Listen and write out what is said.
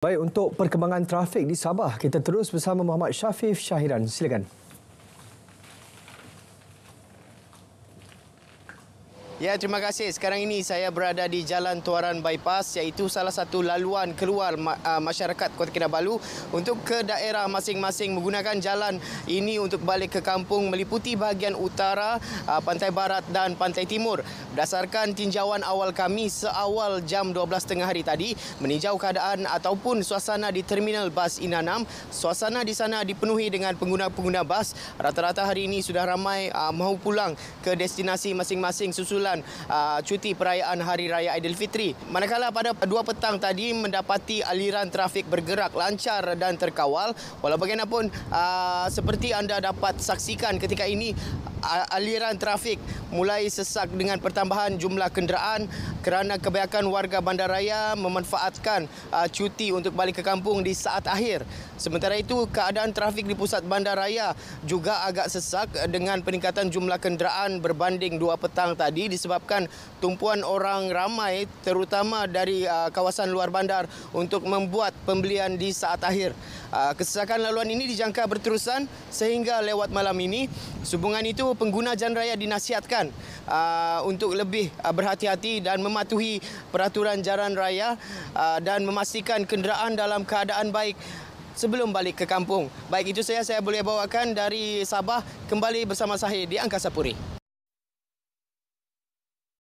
Baik, untuk perkembangan trafik di Sabah, kita terus bersama Muhammad Syafif Syahiran. Silakan. Ya, terima kasih. Sekarang ini saya berada di Jalan Tuaran Bypass iaitu salah satu laluan keluar ah, masyarakat Kota Kinabalu untuk ke daerah masing-masing menggunakan jalan ini untuk balik ke kampung meliputi bahagian utara, ah, pantai barat dan pantai timur. Berdasarkan tinjauan awal kami seawal jam 12.30 hari tadi, meninjau keadaan ataupun suasana di terminal bas Inanam, suasana di sana dipenuhi dengan pengguna-pengguna bas. Rata-rata hari ini sudah ramai ah, mahu pulang ke destinasi masing-masing susulan kumpulan aa, uh, cuti perayaan Hari Raya Aidilfitri. Manakala pada dua petang tadi mendapati aliran trafik bergerak lancar dan terkawal. Walau bagaimanapun, aa, uh, seperti anda dapat saksikan ketika ini aliran trafik mulai sesak dengan pertambahan jumlah kenderaan kerana kebanyakan warga bandaraya memanfaatkan cuti untuk balik ke kampung di saat akhir. Sementara itu, keadaan trafik di pusat bandaraya juga agak sesak dengan peningkatan jumlah kenderaan berbanding dua petang tadi disebabkan tumpuan orang ramai terutama dari kawasan luar bandar untuk membuat pembelian di saat akhir. kesesakan laluan ini dijangka berterusan sehingga lewat malam ini. Subungan itu, pengguna jalan raya dinasihatkan uh, untuk lebih uh, berhati-hati dan mematuhi peraturan jalan raya uh, dan memastikan kenderaan dalam keadaan baik sebelum balik ke kampung. Baik itu saya saya boleh bawakan dari Sabah kembali bersama saya di Angkasa Puri.